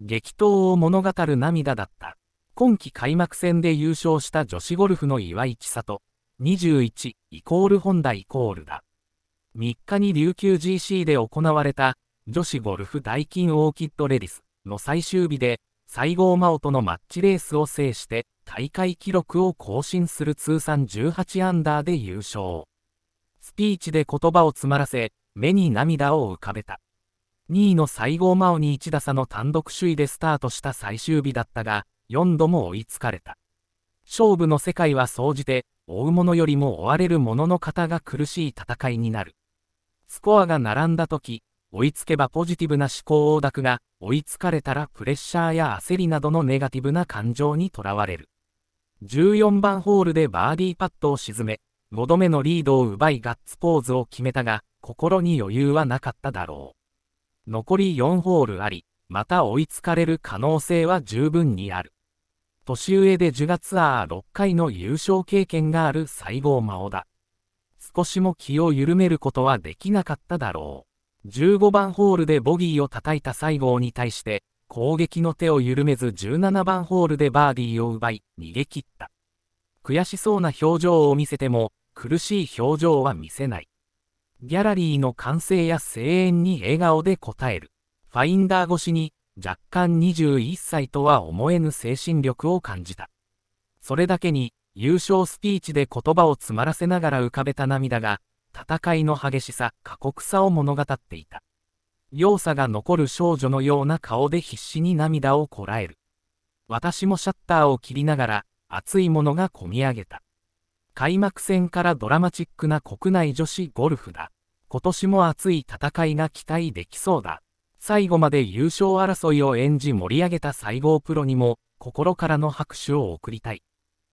激闘を物語る涙だった。今季開幕戦で優勝した女子ゴルフの岩井千里。21イコール本田イコールだ。3日に琉球 GC で行われた女子ゴルフダイキンオーキッドレディスの最終日で西郷真央とのマッチレースを制して大会記録を更新する通算18アンダーで優勝。スピーチで言葉を詰まらせ、目に涙を浮かべた。2位の西郷真央に1打差の単独首位でスタートした最終日だったが、4度も追いつかれた。勝負の世界は総じて、追う者よりも追われる者の方が苦しい戦いになる。スコアが並んだ時、追いつけばポジティブな思考を抱くが、追いつかれたらプレッシャーや焦りなどのネガティブな感情にとらわれる。14番ホールでバーディーパットを沈め、5度目のリードを奪いガッツポーズを決めたが、心に余裕はなかっただろう。残り4ホールあり、また追いつかれる可能性は十分にある。年上で10月アー6回の優勝経験がある西郷真央だ。少しも気を緩めることはできなかっただろう。15番ホールでボギーを叩いた西郷に対して、攻撃の手を緩めず17番ホールでバーディーを奪い、逃げ切った。悔しそうな表情を見せても、苦しい表情は見せない。ギャラリーの歓声や声援に笑顔で応える。ファインダー越しに、若干21歳とは思えぬ精神力を感じた。それだけに、優勝スピーチで言葉を詰まらせながら浮かべた涙が、戦いの激しさ、過酷さを物語っていた。容さが残る少女のような顔で必死に涙をこらえる。私もシャッターを切りながら、熱いものがこみ上げた。開幕戦からドラマチックな国内女子ゴルフだ。今年も熱い戦いが期待できそうだ。最後まで優勝争いを演じ盛り上げた西郷プロにも、心からの拍手を送りたい。